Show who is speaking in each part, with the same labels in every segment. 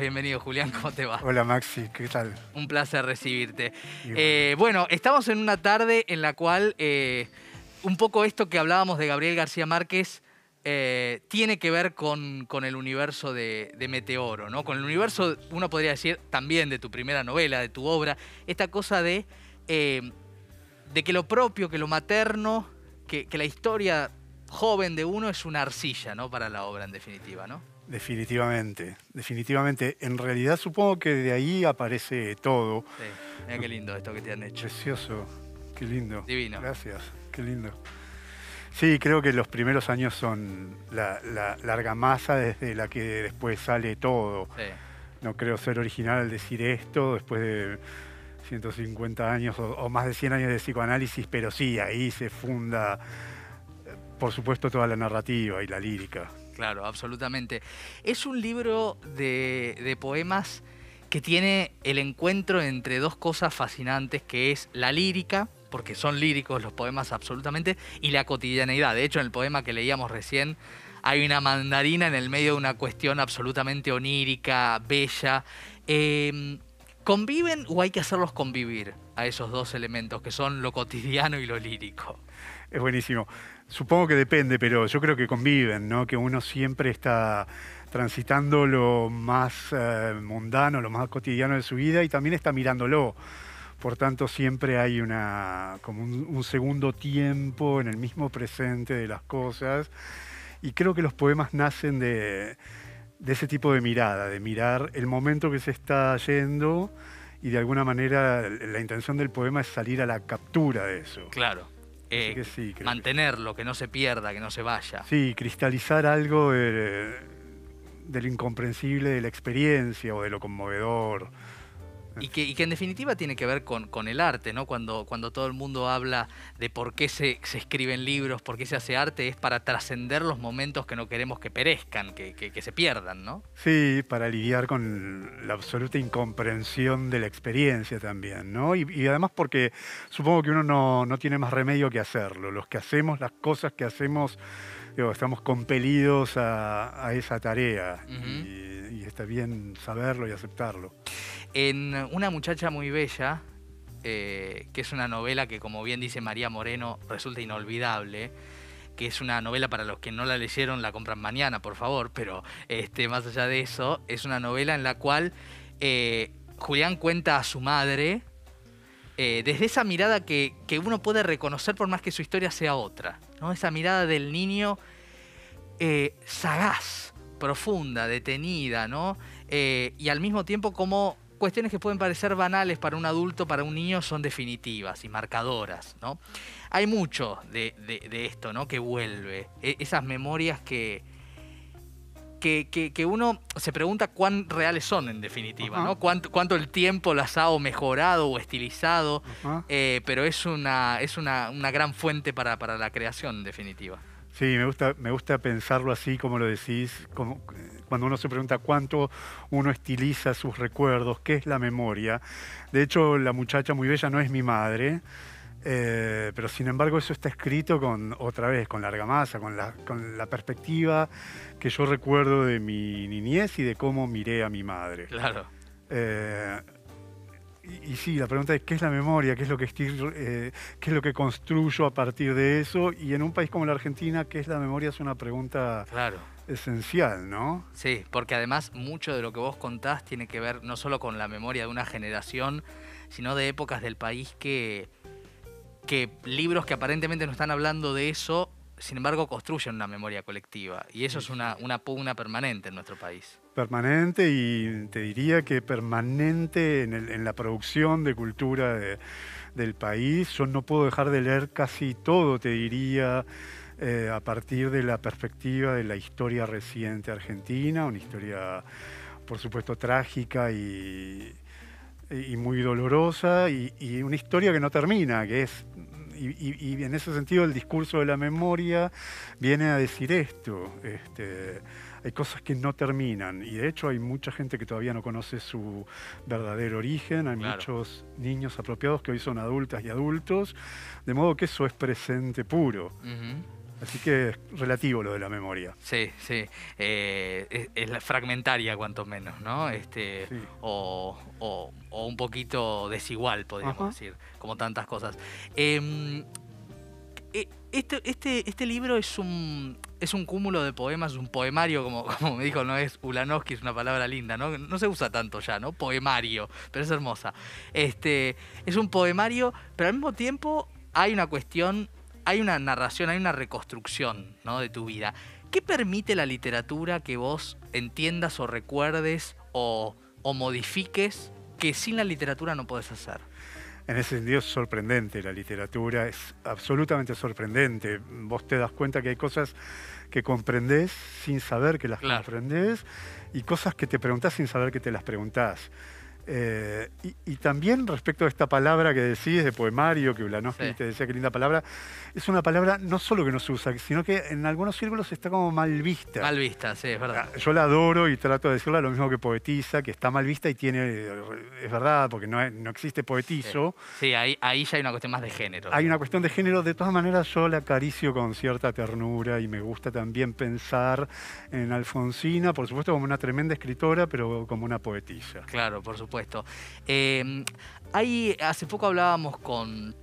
Speaker 1: Bienvenido Julián, ¿cómo te va?
Speaker 2: Hola Maxi, ¿qué tal?
Speaker 1: Un placer recibirte. Eh, bueno. estamos en una tarde en la cual eh, un poco esto que hablábamos de Gabriel García Márquez eh, tiene que ver con, el universo de, Meteoro, ¿no? Con el universo, uno podría decir, también de tu primera novela, de tu obra, esta cosa de, de que lo propio, que lo materno, que la historia joven de uno es una arcilla, ¿no? Para la obra, en definitiva, ¿no?
Speaker 2: Definitivamente, definitivamente. En realidad supongo que de ahí aparece todo. Sí, mira qué lindo
Speaker 1: esto que te han hecho.
Speaker 2: Precioso, qué lindo. Divino. Gracias, qué lindo. Sí, creo que los primeros años son la, larga masa desde la que después sale todo. No creo ser original al decir esto después de 150 años o, o más de 100 años de psicoanálisis, pero sí, ahí se funda por supuesto, toda la narrativa y la lírica.
Speaker 1: Claro, absolutamente. Es un libro de, poemas que tiene el encuentro entre dos cosas fascinantes, que es la lírica, porque son líricos los poemas absolutamente, y la cotidianeidad. De hecho, en el poema que leíamos recién, hay una mandarina en el medio de una cuestión absolutamente onírica, bella. Eh, ¿Conviven o hay que hacerlos convivir a esos dos elementos que son lo cotidiano y lo lírico?
Speaker 2: Es buenísimo. Supongo que depende, pero yo creo que conviven, ¿no? Que uno siempre está transitando lo más eh, mundano, lo más cotidiano de su vida y también está mirándolo. Por tanto, siempre hay una, como un, segundo tiempo en el mismo presente de las cosas. Y creo que los poemas nacen de, de ese tipo de mirada, de mirar el momento que se está yendo y de alguna manera la intención del poema es salir a la captura de eso.
Speaker 1: Claro. Eh, mantenerlo, que... no se pierda, que no se vaya.
Speaker 2: Sí, cristalizar algo de, eh, de lo incomprensible de la experiencia
Speaker 1: o de lo conmovedor. Y que, en definitiva tiene que ver con, con el arte, ¿no? Cuando, cuando todo el mundo habla de por qué se, se escriben libros, por qué se hace arte, es para trascender los momentos que no queremos que perezcan, que, se pierdan, ¿no?
Speaker 2: Sí, para lidiar con la absoluta incomprensión de la experiencia también, ¿no? Y, además porque supongo que uno no, no tiene más remedio que hacerlo. Los que hacemos las cosas que hacemos estamos compelidos a, esa tarea y, está bien saberlo y aceptarlo.
Speaker 1: En Una muchacha muy bella, eh, que es una novela que como bien dice María Moreno resulta inolvidable, que es una novela para los que no la leyeron, la compran mañana, por favor, pero este, más allá de eso, es una novela en la cual eh, Julián cuenta a su madre eh, desde esa mirada que, uno puede reconocer por más que su historia sea otra. ¿no? Esa mirada del niño eh, sagaz, profunda, detenida, ¿no? Eh, y al mismo tiempo como cuestiones que pueden parecer banales para un adulto, para un niño, son definitivas y marcadoras, ¿no? Hay mucho de, esto, ¿no? Que vuelve, e, esas memorias que, que, uno se pregunta cuán reales son en definitiva, ¿no? Cuánto, el tiempo las ha mejorado o estilizado, eh, pero es una, es una, gran fuente para, la creación en definitiva. Sí, me gusta,
Speaker 2: me gusta pensarlo así como lo decís, como, eh, cuando uno se pregunta cuánto uno estiliza sus recuerdos, qué es la memoria. De hecho, la muchacha muy bella no es mi madre, eh, pero sin embargo eso está escrito con, otra vez, con largamasa, con la, con la perspectiva que yo recuerdo de mi niñez y de cómo miré a mi madre. Claro. Eh, y, sí, la pregunta es, ¿qué es la memoria? Eh, ¿Qué es, lo que construyo a partir de eso? Y en un país como la Argentina, ¿qué es la memoria? Es una pregunta esencial, ¿no?
Speaker 1: Sí, porque además mucho de lo que vos contás tiene que ver no solo con la memoria de una generación, sino de épocas del país que que libros que aparentemente no están hablando de eso, sin embargo, construyen una memoria colectiva. Y eso es una, una pugna permanente en nuestro país.
Speaker 2: Permanente y te diría que permanente en, la producción de cultura del país. Yo no puedo dejar de leer casi todo, te diría. Eh, a partir de la perspectiva de la historia reciente argentina, una historia por supuesto trágica y, muy dolorosa y, una historia que no termina, que es y, en ese sentido el discurso de la memoria viene a decir esto. Este, hay cosas que no terminan y de hecho hay mucha gente que todavía no conoce su verdadero origen, hay muchos niños apropiados que hoy son adultas y adultos, de modo que eso es presente puro. Así que es
Speaker 1: relativo lo de la memoria. Sí, sí. Eh, es, fragmentaria, cuanto menos, ¿no? Este, o, o, un poquito desigual, podríamos decir, como tantas cosas. Em, e, este, este, este libro es un, es un cúmulo de poemas, un poemario, como, como me dijo, no es Ulanowski, es una palabra linda, ¿no? No se usa tanto ya, ¿no? Poemario, pero es hermosa. Este, es un poemario, pero al mismo tiempo hay una cuestión hay una narración, hay una reconstrucción ¿no? de tu vida. ¿Qué permite la literatura que vos entiendas o recuerdes o, o modifiques que sin la literatura no podés hacer?
Speaker 2: En ese sentido es sorprendente la literatura, es absolutamente sorprendente. Vos te das cuenta que hay cosas que comprendés sin saber que las comprendés y cosas que te preguntás sin saber que te las preguntás. Eh, y, también respecto a esta palabra que decís de poemario, que Ulanowski te decía que linda palabra, es una palabra no solo que no se usa, sino que en algunos círculos está como mal vista.
Speaker 1: Mal vista, sí, es verdad. Ah,
Speaker 2: yo la adoro y trato de decirla lo mismo que poetiza, que está mal vista y tiene, es verdad, porque no, no existe poetizo.
Speaker 1: Sí, ahí, ahí, ya hay una cuestión más de género. Hay
Speaker 2: una cuestión de género, de todas maneras yo la acaricio con cierta ternura y me gusta también pensar en Alfonsina, por supuesto como una tremenda escritora, pero como una
Speaker 1: poetisa. Claro, por supuesto esto eh, hace poco hablábamos con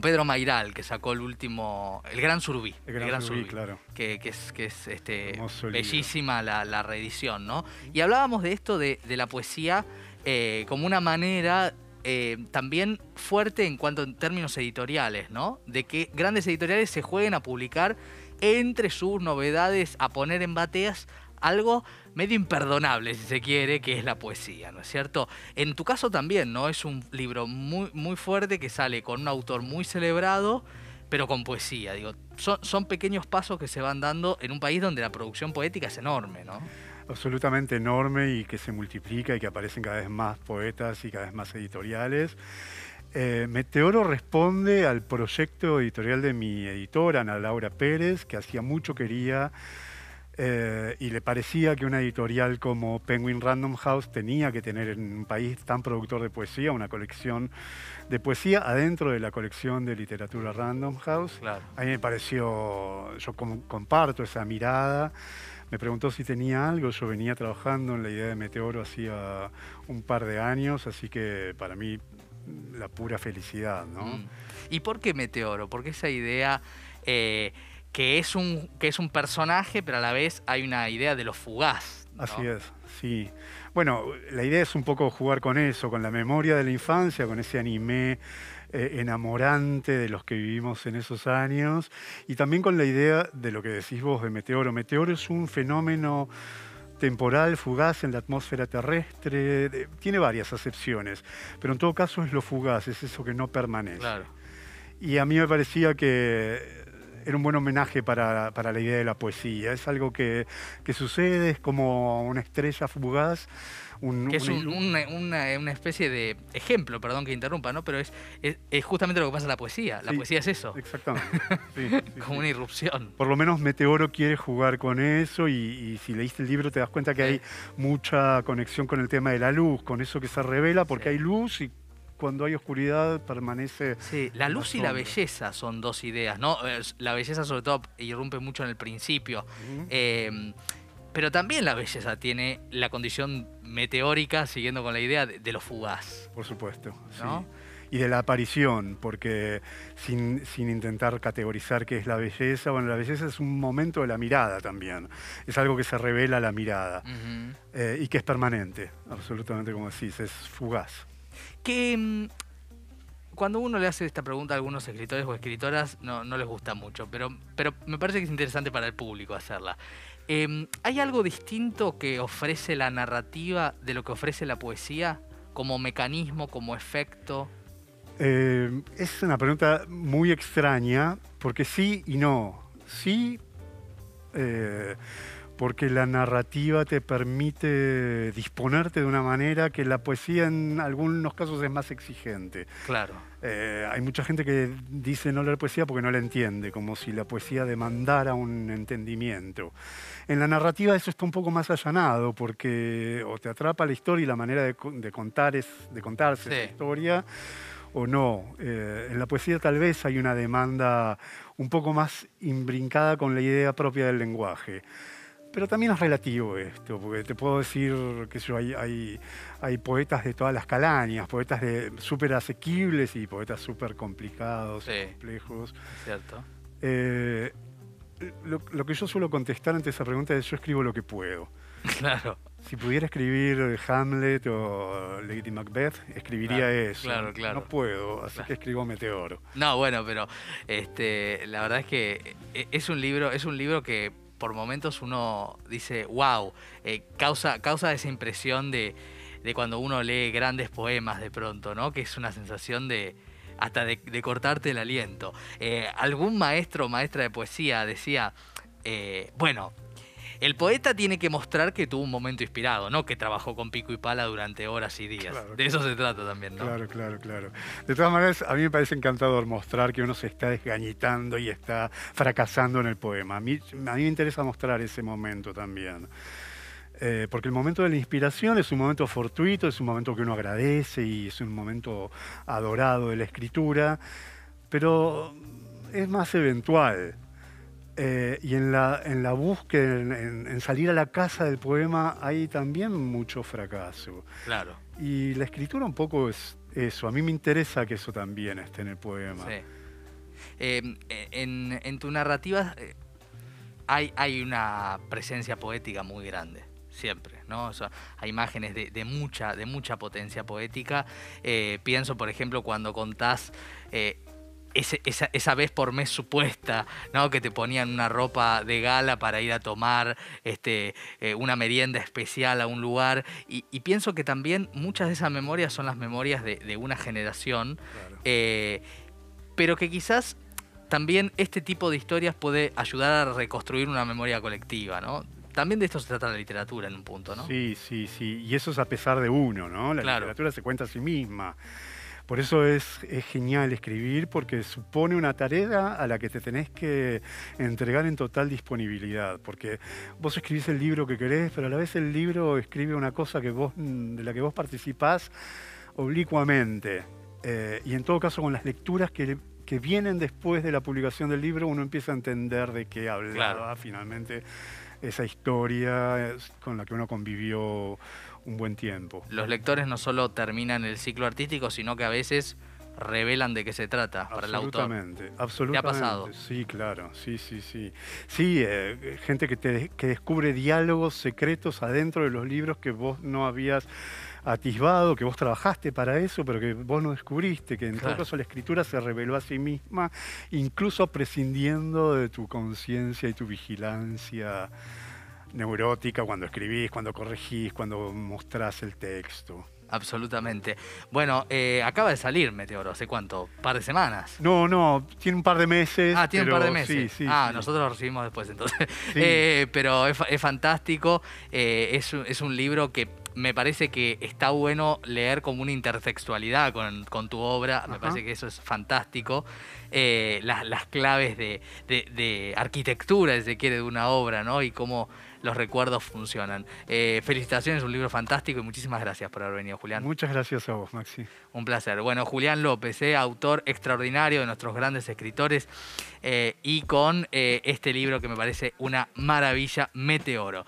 Speaker 1: Pedro Mairal, que sacó el último, El Gran Surubí. El Gran, claro. Que, es, este, bellísima la, reedición, ¿no? Y hablábamos de esto, de, la poesía, eh, como una manera eh, también fuerte en cuanto en términos editoriales, ¿no? De que grandes editoriales se jueguen a publicar entre sus novedades, a poner en bateas algo medio imperdonable, si se quiere, que es la poesía, ¿no es cierto? En tu caso también, ¿no? Es un libro muy, muy fuerte que sale con un autor muy celebrado, pero con poesía. Digo, son, pequeños pasos que se van dando en un país donde la producción poética es enorme, ¿no?
Speaker 2: absolutamente enorme y que se multiplica y que aparecen cada vez más poetas y cada vez más editoriales. Eh, Meteoro responde al proyecto editorial de mi editora, Ana Laura Pérez, que hacía mucho quería eh, y le parecía que una editorial como Penguin Random House tenía que tener en un país tan productor de poesía una colección de poesía adentro de la colección de literatura Random House. A mí me pareció, yo comparto esa mirada. Me preguntó si tenía algo, yo venía trabajando en la idea de Meteoro hacía un par de años, así que para mí la pura felicidad, mm.
Speaker 1: ¿Y por qué Meteoro? Porque esa idea... Eh, que es un, que es un personaje, pero a la vez hay una idea de lo fugaz. Así es,
Speaker 2: sí. Bueno, la idea es un poco jugar con eso, con la memoria de la infancia, con ese anime eh, enamorante de los que vivimos en esos años, y también con la idea de lo que decís vos de meteoro. Meteoro es un fenómeno temporal, fugaz en la atmósfera terrestre, tiene varias acepciones, pero en todo caso es lo fugaz, es eso que no permanece. Claro. Y a mí me parecía que era un buen homenaje para, para, la idea de la poesía. Es algo que, que sucede, es como una estrella fugaz. Un, es
Speaker 1: una, una, especie de ejemplo, perdón que interrumpa, ¿no? Pero es, es, justamente lo que pasa en la poesía. La poesía es eso. Exactamente. como una irrupción.
Speaker 2: Por lo menos Meteoro quiere jugar con eso y, y si leíste el libro te das cuenta que hay mucha conexión con el tema de la luz, con eso que se revela, porque hay luz y cuando hay oscuridad permanece. Sí,
Speaker 1: la luz y la belleza son dos ideas, ¿no? La belleza, sobre todo, irrumpe mucho en el principio. Em, pero también la belleza tiene la condición meteórica, siguiendo con la idea de, lo fugaz.
Speaker 2: Por supuesto, y de la aparición, porque sin, intentar categorizar qué es la belleza, bueno, la belleza es un momento de la mirada también, es algo que se revela la mirada eh, y que es permanente, absolutamente como decís, es fugaz.
Speaker 1: Que mm, cuando uno le hace esta pregunta a algunos escritores o escritoras, no, les gusta mucho, pero, pero me parece que es interesante para el público hacerla. Em, ¿Hay algo distinto que ofrece la narrativa de lo que ofrece la poesía como mecanismo, como efecto?
Speaker 2: Eh, es una pregunta muy extraña, porque sí y no. Sí, eh, porque la narrativa te permite disponerte de una manera que la poesía en algunos casos es más exigente. Claro. Eh, hay mucha gente que dice no leer poesía porque no la entiende, como si la poesía demandara un entendimiento. En la narrativa eso está un poco más allanado, porque o te atrapa la historia y la manera de, contar es, de contarse la historia, o no. Eh, en la poesía tal vez hay una demanda un poco más imbrincada con la idea propia del lenguaje pero también es relativo esto, porque te puedo decir que hay, poetas de todas las calañas, poetas súper asequibles y poetas súper complicados, complejos. Cierto. Eh, lo, que yo suelo contestar ante esa pregunta es yo escribo lo que puedo. Claro. Si pudiera escribir Hamlet o Lady Macbeth, escribiría eso. Claro, claro. No
Speaker 1: puedo, así que escribo Meteoro. No, bueno, pero este, la verdad es que eh, es un libro, es un libro que por momentos uno dice, wow, eh, causa, causa esa impresión de, cuando uno lee grandes poemas de pronto, ¿no? Que es una sensación de hasta de, cortarte el aliento. Eh, algún maestro o maestra de poesía decía, eh, bueno, el poeta tiene que mostrar que tuvo un momento inspirado, no que trabajó con pico y pala durante horas y días. de eso se trata también, ¿no? Claro,
Speaker 2: claro, claro. De todas maneras, a mí me parece encantador mostrar que uno se está desgañitando y está fracasando en el poema. A mí, a me interesa mostrar ese momento también. Eh, porque el momento de la inspiración es un momento fortuito, es un momento que uno agradece y es un momento adorado de la escritura, pero es más eventual. Eh, y en la, en la búsqueda, en, salir a la casa del poema, hay también mucho fracaso. Claro. Y la escritura un poco es eso. A mí me interesa que eso también esté en el poema.
Speaker 1: Sí. Eh, en, tu narrativa eh, hay, hay una presencia poética muy grande siempre, ¿no? hay imágenes de, mucha, de mucha potencia poética. pienso, por ejemplo, cuando contás esa, vez por mes supuesta, ¿no? Que te ponían una ropa de gala para ir a tomar este, eh, una merienda especial a un lugar. Y, pienso que también muchas de esas memorias son las memorias de, una generación. Eh, pero que quizás también este tipo de historias puede ayudar a reconstruir una memoria colectiva, ¿no? También de esto se trata la literatura en un punto, ¿no?
Speaker 2: Sí, sí, sí. Y eso es a pesar de uno, ¿no? La literatura
Speaker 1: se cuenta a sí misma.
Speaker 2: Por eso es, genial escribir, porque supone una tarea a la que te tenés que entregar en total disponibilidad, porque vos escribís el libro que querés, pero a la vez el libro escribe una cosa mm, de la que vos participás oblicuamente. Eh, y en todo caso con las lecturas que, vienen después de la publicación del libro, uno empieza a entender de qué hablaba finalmente esa historia con la que uno convivió un buen tiempo.
Speaker 1: Los lectores no solo terminan el ciclo artístico, sino que a veces revelan de qué se trata para el autor. Absolutamente, absolutamente. ha pasado?
Speaker 2: Sí, claro, sí, sí, sí. Sí, eh, gente que, te, que descubre diálogos secretos adentro de los libros que vos no habías atisbado, que vos trabajaste para eso, pero que vos no descubriste, que en todo caso la escritura se reveló a sí misma, incluso prescindiendo de tu conciencia y tu vigilancia
Speaker 1: neurótica cuando escribís, cuando corregís, cuando mostrás el texto absolutamente. Bueno, eh, acaba de salir Meteoro, ¿hace cuánto? ¿Par de semanas?
Speaker 2: No, no, tiene un par de meses. Ah, tiene un par de meses. ah, nosotros
Speaker 1: lo recibimos después entonces. Eh, pero es, fantástico, eh, es, un libro que me parece que está bueno leer como una intertextualidad con, tu obra, me parece que eso es fantástico. las, claves de, de, de arquitectura, si se quiere, de una obra, ¿no? Y cómo los recuerdos funcionan. Eh, felicitaciones, un libro fantástico y muchísimas gracias por haber venido, Julián.
Speaker 2: Muchas gracias a vos, Maxi.
Speaker 1: Un placer. Bueno, Julián López, eh, autor extraordinario de nuestros grandes escritores eh, y con este libro que me parece una maravilla, Meteoro.